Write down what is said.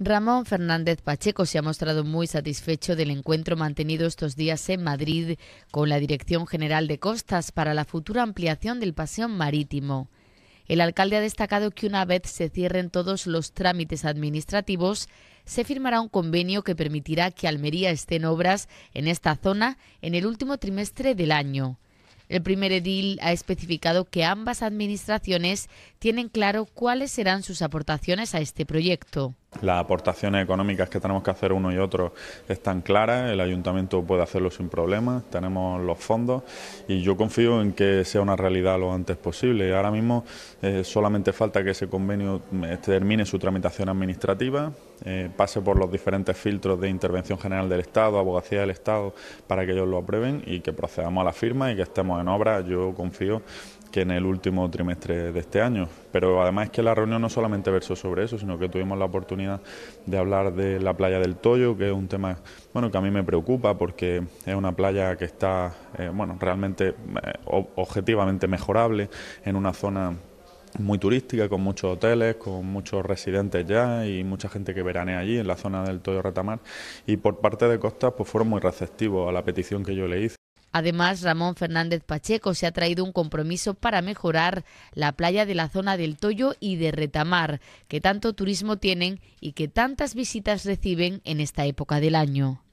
Ramón Fernández Pacheco se ha mostrado muy satisfecho del encuentro mantenido estos días en Madrid con la Dirección General de Costas para la futura ampliación del paseo marítimo. El alcalde ha destacado que una vez se cierren todos los trámites administrativos, se firmará un convenio que permitirá que Almería esté en obras en esta zona en el último trimestre del año. El primer edil ha especificado que ambas administraciones tienen claro cuáles serán sus aportaciones a este proyecto las aportaciones económicas que tenemos que hacer uno y otro están claras, el ayuntamiento puede hacerlo sin problemas, tenemos los fondos y yo confío en que sea una realidad lo antes posible. Ahora mismo eh, solamente falta que ese convenio mm, este, termine su tramitación administrativa, eh, pase por los diferentes filtros de intervención general del Estado, abogacía del Estado, para que ellos lo aprueben y que procedamos a la firma y que estemos en obra. Yo confío que en el último trimestre de este año. Pero además es que la reunión no solamente versó sobre eso, sino que tuvimos la oportunidad de hablar de la playa del Toyo, que es un tema bueno, que a mí me preocupa porque es una playa que está eh, bueno, realmente eh, objetivamente mejorable en una zona muy turística, con muchos hoteles, con muchos residentes ya y mucha gente que veranea allí en la zona del Toyo Retamar. Y por parte de Costas, pues fueron muy receptivos a la petición que yo le hice. Además, Ramón Fernández Pacheco se ha traído un compromiso para mejorar la playa de la zona del Toyo y de Retamar, que tanto turismo tienen y que tantas visitas reciben en esta época del año.